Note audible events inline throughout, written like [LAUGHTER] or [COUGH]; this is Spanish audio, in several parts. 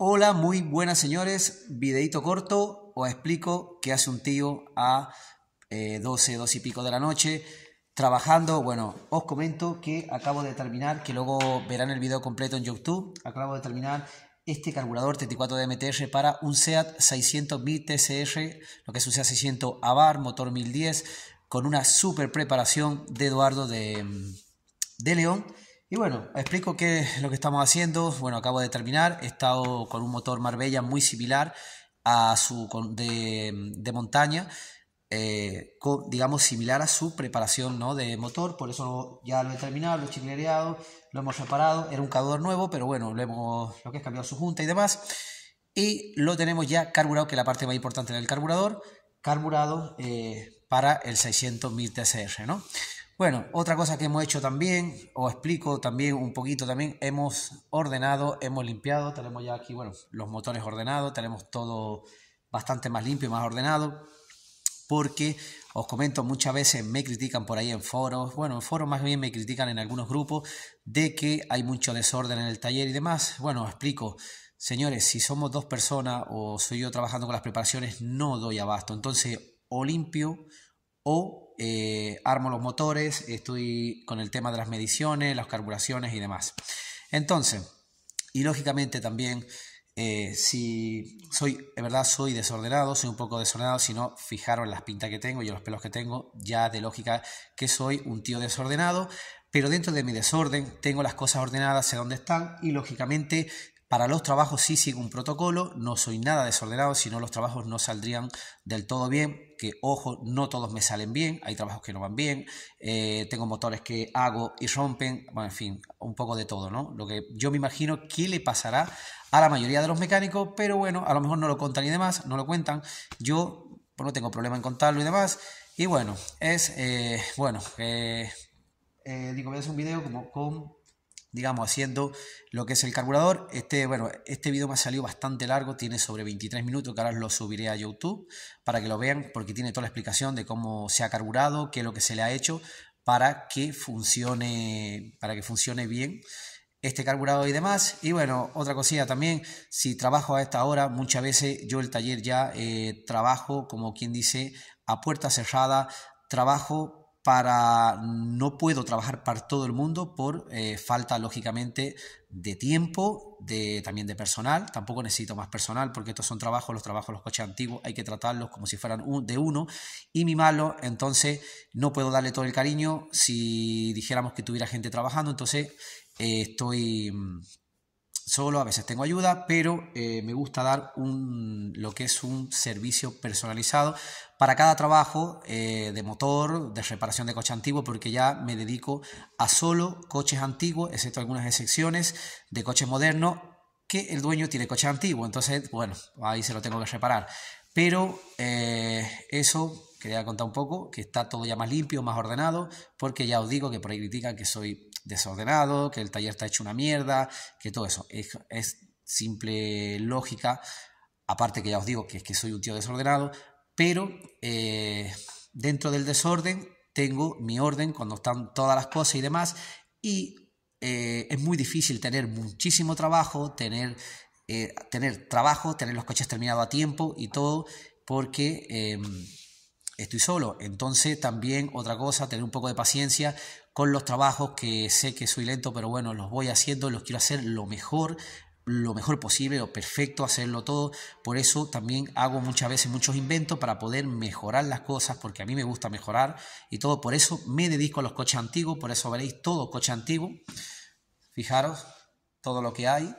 Hola, muy buenas señores. Videito corto, os explico qué hace un tío a 12, eh, 12 y pico de la noche trabajando. Bueno, os comento que acabo de terminar, que luego verán el video completo en YouTube. Acabo de terminar este carburador 34 de MTR para un SEAT 600 TCR, lo que es un SEAT 600 Abar motor 1010, con una super preparación de Eduardo de, de León. Y bueno, explico qué es lo que estamos haciendo. Bueno, acabo de terminar. He estado con un motor Marbella muy similar a su de, montaña, eh, digamos similar a su preparación ¿no? de motor. Por eso ya lo he terminado, lo he chicleado, lo hemos reparado. Era un cador nuevo, pero bueno, lo, hemos, lo que es cambiado su junta y demás. Y lo tenemos ya carburado, que es la parte más importante del carburador. Carburado eh, para el 600.000 TCR, ¿no? Bueno, otra cosa que hemos hecho también, os explico también un poquito también, hemos ordenado, hemos limpiado, tenemos ya aquí, bueno, los motores ordenados, tenemos todo bastante más limpio, más ordenado, porque os comento, muchas veces me critican por ahí en foros, bueno, en foros más bien me critican en algunos grupos de que hay mucho desorden en el taller y demás. Bueno, os explico, señores, si somos dos personas o soy yo trabajando con las preparaciones, no doy abasto, entonces o limpio o eh, armo los motores, estoy con el tema de las mediciones, las carburaciones y demás. Entonces, y lógicamente también, eh, si soy, de verdad soy desordenado, soy un poco desordenado, si no, fijaron las pintas que tengo y los pelos que tengo, ya de lógica que soy un tío desordenado, pero dentro de mi desorden tengo las cosas ordenadas, sé dónde están y lógicamente para los trabajos sí sigo un protocolo, no soy nada desordenado, si no los trabajos no saldrían del todo bien, que ojo, no todos me salen bien, hay trabajos que no van bien, eh, tengo motores que hago y rompen, bueno, en fin, un poco de todo, ¿no? Lo que yo me imagino que le pasará a la mayoría de los mecánicos, pero bueno, a lo mejor no lo contan y demás, no lo cuentan, yo pues, no tengo problema en contarlo y demás, y bueno, es, eh, bueno, eh, digo, voy a hacer un video como con digamos, haciendo lo que es el carburador. Este, bueno, este video me ha salido bastante largo, tiene sobre 23 minutos, que ahora lo subiré a YouTube para que lo vean, porque tiene toda la explicación de cómo se ha carburado, qué es lo que se le ha hecho para que funcione, para que funcione bien este carburador y demás. Y bueno, otra cosilla también, si trabajo a esta hora, muchas veces yo el taller ya eh, trabajo, como quien dice, a puerta cerrada, trabajo para no puedo trabajar para todo el mundo por eh, falta lógicamente de tiempo, de, también de personal, tampoco necesito más personal porque estos son trabajos, los trabajos, los coches antiguos, hay que tratarlos como si fueran de uno y mi malo, entonces no puedo darle todo el cariño si dijéramos que tuviera gente trabajando, entonces eh, estoy mm, solo, a veces tengo ayuda, pero eh, me gusta dar un, lo que es un servicio personalizado para cada trabajo eh, de motor, de reparación de coche antiguo, porque ya me dedico a solo coches antiguos, excepto algunas excepciones de coche moderno que el dueño tiene coche antiguo, entonces, bueno, ahí se lo tengo que reparar. Pero eh, eso, quería contar un poco, que está todo ya más limpio, más ordenado, porque ya os digo que por ahí critican que soy desordenado, que el taller está hecho una mierda, que todo eso. Es, simple lógica, aparte que ya os digo que es que soy un tío desordenado, pero eh, dentro del desorden tengo mi orden cuando están todas las cosas y demás, y eh, es muy difícil tener muchísimo trabajo, tener, eh, tener trabajo, tener los coches terminados a tiempo y todo, porque em, estoy solo. Entonces también otra cosa, tener un poco de paciencia, con los trabajos que sé que soy lento, pero bueno, los voy haciendo, los quiero hacer lo mejor, lo mejor posible o perfecto, hacerlo todo. Por eso también hago muchas veces muchos inventos para poder mejorar las cosas, porque a mí me gusta mejorar y todo. Por eso me dedico a los coches antiguos, por eso veréis todo coche antiguo. Fijaros, todo lo que hay,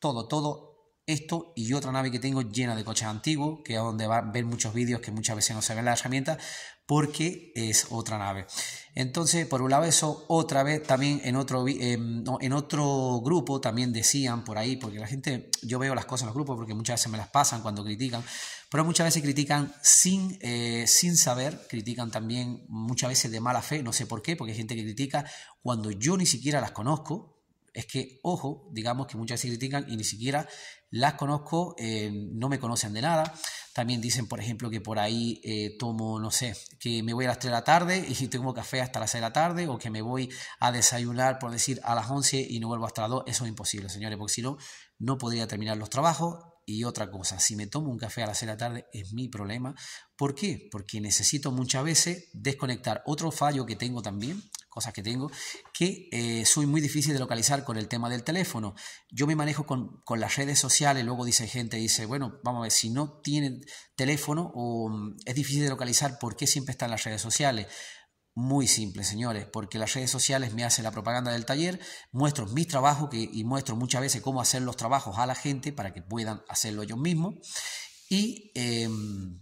todo, todo esto y otra nave que tengo llena de coches antiguos, que es donde va a ver muchos vídeos que muchas veces no se ven las herramientas, porque es otra nave. Entonces, por un lado eso, otra vez también en otro, eh, en otro grupo también decían por ahí, porque la gente, yo veo las cosas en los grupos porque muchas veces me las pasan cuando critican, pero muchas veces critican sin, eh, sin saber, critican también muchas veces de mala fe, no sé por qué, porque hay gente que critica cuando yo ni siquiera las conozco, es que, ojo, digamos que muchas se critican y ni siquiera las conozco, eh, no me conocen de nada. También dicen, por ejemplo, que por ahí eh, tomo, no sé, que me voy a las 3 de la tarde y [LAUGHS] tengo café hasta las 6 de la tarde, o que me voy a desayunar, por decir, a las 11 y no vuelvo hasta las 2. Eso es imposible, señores, porque si no, no podría terminar los trabajos. Y otra cosa, si me tomo un café a las 6 de la tarde es mi problema. ¿Por qué? Porque necesito muchas veces desconectar. Otro fallo que tengo también cosas que tengo, que eh, soy muy difícil de localizar con el tema del teléfono. Yo me manejo con, las redes sociales, luego dice gente, dice, bueno, vamos a ver, si no tienen teléfono o mm, es difícil de localizar, ¿por qué siempre están las redes sociales? Muy simple, señores, porque las redes sociales me hacen la propaganda del taller, muestro mis trabajos y muestro muchas veces cómo hacer los trabajos a la gente para que puedan hacerlo ellos mismos. Y, em,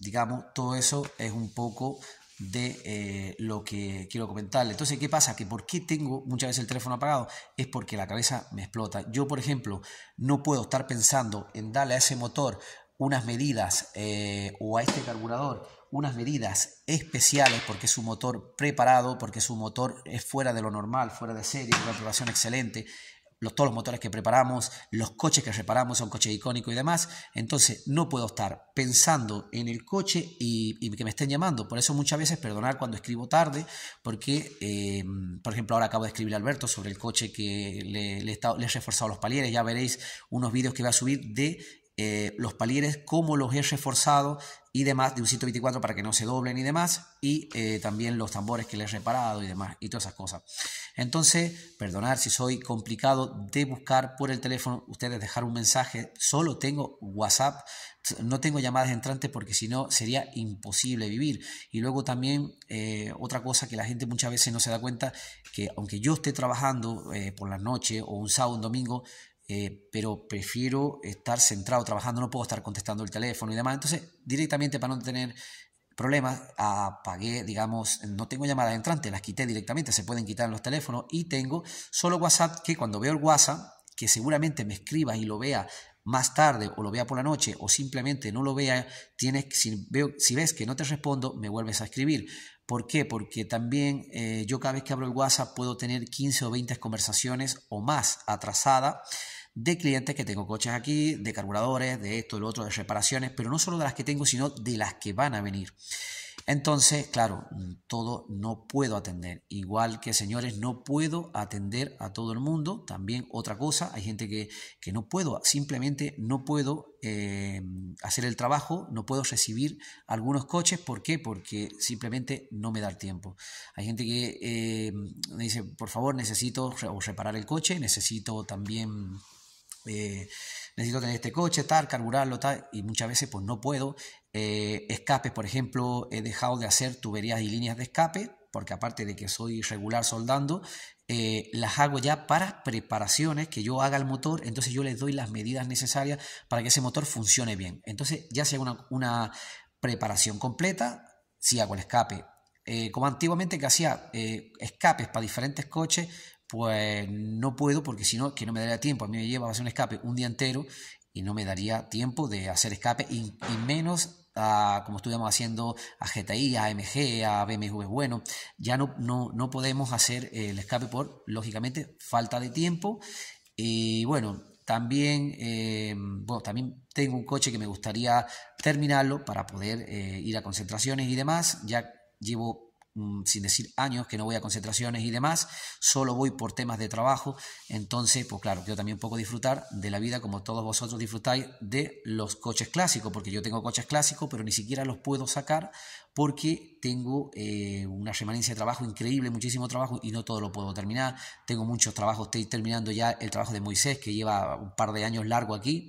digamos, todo eso es un poco de eh, lo que quiero comentarle. Entonces, ¿qué pasa? Que por qué tengo muchas veces el teléfono apagado es porque la cabeza me explota. Yo, por ejemplo, no puedo estar pensando en darle a ese motor unas medidas eh, o a este carburador unas medidas especiales porque es un motor preparado, porque su motor es fuera de lo normal, fuera de serie, una preparación excelente todos los motores que preparamos, los coches que reparamos son coches icónicos y demás. Entonces no puedo estar pensando en el coche y, que me estén llamando. Por eso muchas veces perdonar cuando escribo tarde, porque, eh, por ejemplo, ahora acabo de escribir a Alberto sobre el coche que le, he, reforzado los palieres. Ya veréis unos vídeos que voy a subir de eh, los palieres, cómo los he reforzado y demás, de un 124 para que no se doblen y demás, y eh, también los tambores que les he reparado y demás, y todas esas cosas. Entonces, perdonar si soy complicado de buscar por el teléfono, ustedes dejar un mensaje, solo tengo WhatsApp, no tengo llamadas entrantes porque si no sería imposible vivir. Y luego también eh, otra cosa que la gente muchas veces no se da cuenta, que aunque yo esté trabajando por la noche o un sábado, un domingo, eh, pero prefiero estar centrado trabajando, no puedo estar contestando el teléfono y demás. Entonces, directamente para no tener problemas, apagué, digamos, no tengo llamadas entrantes, las quité directamente, se pueden quitar los teléfonos y tengo solo WhatsApp que cuando veo el WhatsApp, que seguramente me escriba y lo vea más tarde o lo vea por la noche o simplemente no lo vea, tienes, si, veo, si ves que no te respondo, me vuelves a escribir. ¿Por qué? Porque también eh, yo cada vez que abro el WhatsApp puedo tener 15 o 20 conversaciones o más atrasada de clientes que tengo coches aquí, de carburadores, de esto, de lo otro, de reparaciones, pero no solo de las que tengo, sino de las que van a venir. Entonces, claro, mm, todo no puedo atender. Igual que, señores, no puedo atender a todo el mundo. También otra cosa, hay gente que, que no puedo, simplemente no puedo eh, hacer el trabajo, no puedo recibir algunos coches. ¿Por qué? Porque simplemente no me da el tiempo. Hay gente que eh, me dice, por favor, necesito reparar el coche, necesito también eh, necesito tener este coche, tal, carburarlo, tal, y muchas veces pues no puedo. Eh, escapes, por ejemplo, he dejado de hacer tuberías y líneas de escape, porque aparte de que soy regular soldando, eh, las hago ya para preparaciones que yo haga el motor, entonces yo les doy las medidas necesarias para que ese motor funcione bien. Entonces ya sea una, una preparación completa, si hago el escape. como antiguamente que hacía escapes para diferentes coches, pues no puedo porque si no, que no me daría tiempo. A mí me lleva a hacer un escape un día entero y no me daría tiempo de hacer escape y, menos como estuviéramos haciendo a GTI, a AMG, a BMW. Bueno, ya no, no, podemos hacer el escape por, lógicamente, falta de tiempo. Y bueno, también, eh, también tengo un coche que me gustaría terminarlo para poder eh, ir a concentraciones y demás. Ya llevo Mm, sin decir años, que no voy a concentraciones y demás, solo voy por temas de trabajo, entonces, pues claro, yo también puedo disfrutar de la vida como todos vosotros disfrutáis de los coches clásicos, porque yo tengo coches clásicos, pero ni siquiera los puedo sacar porque tengo eh, una remanencia de trabajo increíble, muchísimo trabajo y no todo lo puedo terminar. Tengo muchos trabajos, estoy terminando ya el trabajo de Moisés, que lleva un par de años largo aquí.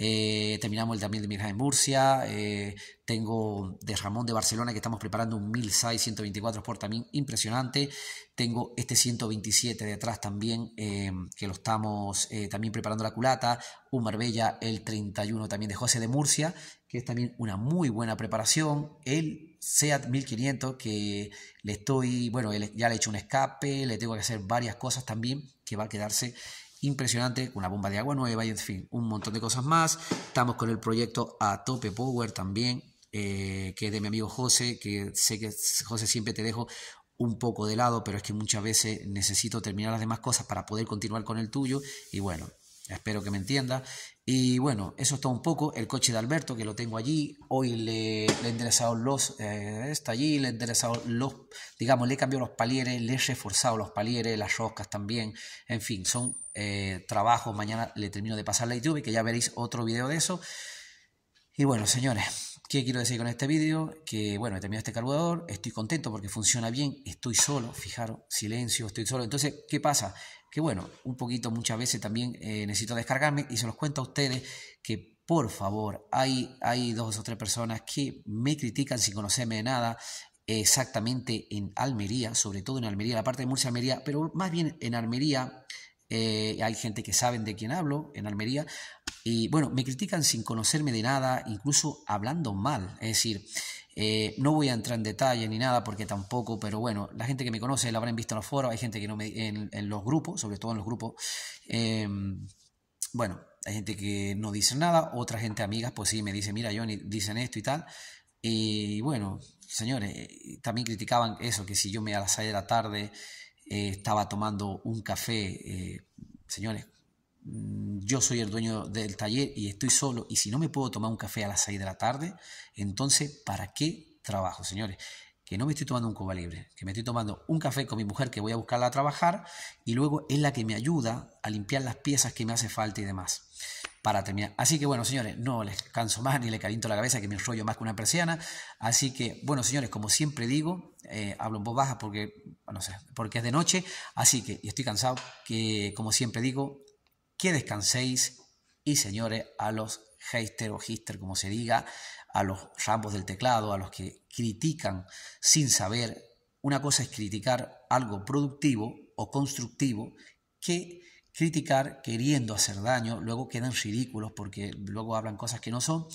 Eh, terminamos el también de Mirja en Murcia. Eh, tengo de Ramón de Barcelona, que estamos preparando un 1.624 Sport también impresionante. Tengo este 127 de detrás también, que lo estamos también preparando la culata un Marbella el 31 también de José de Murcia, que es también una muy buena preparación. El SEAT 1500, que le estoy, bueno, ya le he hecho un escape, le tengo que hacer varias cosas también, que va a quedarse impresionante, una bomba de agua nueva y en fin, un montón de cosas más. Estamos con el proyecto a tope power también, eh, que es de mi amigo José, que sé que José siempre te dejo un poco de lado, pero es que muchas veces necesito terminar las demás cosas para poder continuar con el tuyo. Y bueno, Espero que me entienda. Y bueno, eso está un poco. El coche de Alberto, que lo tengo allí. Hoy le, he enderezado los. Eh, está allí, le he enderezado los. Digamos, le he cambiado los palieres, le he reforzado los palieres, las roscas también. En fin, son eh, trabajos. Mañana le termino de pasar la YouTube, que ya veréis otro video de eso. Y bueno, señores, ¿Qué quiero decir con este vídeo? Que bueno, he terminado este carburador, estoy contento porque funciona bien, estoy solo, fijaros, silencio, estoy solo. Entonces, ¿qué pasa? que bueno, un poquito muchas veces también eh, necesito descargarme y se los cuento a ustedes que por favor, hay, hay dos o tres personas que me critican sin conocerme de nada, exactamente en Almería, sobre todo en Almería, la parte de Murcia, Almería, pero más bien en Almería, eh, hay gente que saben de quién hablo en Almería, y bueno, me critican sin conocerme de nada, incluso hablando mal, es decir, eh, no voy a entrar en detalle ni nada porque tampoco, pero bueno, la gente que me conoce la habrán visto en los foros, hay gente que no me, en, en los grupos, sobre todo en los grupos. Em, bueno, hay gente que no dice nada, otra gente amigas, pues sí, me dice, mira, Johnny, dicen esto y tal. Y bueno, señores, eh, también criticaban eso, que si yo me a las 6 de la tarde eh, estaba tomando un café, señores, Mm, yo soy el dueño del taller y estoy solo y si no me puedo tomar un café a las 6 de la tarde, entonces, ¿para qué trabajo, señores? Que no me estoy tomando un cuba libre, que me estoy tomando un café con mi mujer que voy a buscarla a trabajar y luego es la que me ayuda a limpiar las piezas que me hace falta y demás. Para terminar. Así que bueno, señores, no les canso más ni les caliento la cabeza que me enrollo más que una persiana. Así que bueno, señores, como siempre digo, eh, hablo en voz baja porque, no sé, porque es de noche. Así que, estoy cansado, que como siempre digo, que descanséis y señores a los heister o hister, como se diga, a los ramos del teclado, a los que critican sin saber. Una cosa es criticar algo productivo o constructivo que criticar queriendo hacer daño, luego quedan ridículos porque luego hablan cosas que no son.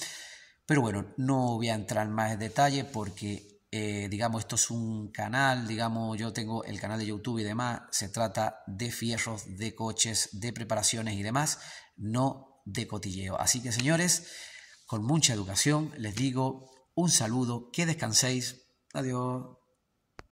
Pero bueno, no voy a entrar más en detalle porque eh, digamos, esto es un canal, digamos, yo tengo el canal de YouTube y demás, se trata de fierros, de coches, de preparaciones y demás, no de cotilleo. Así que señores, con mucha educación les digo un saludo, que descanséis, adiós.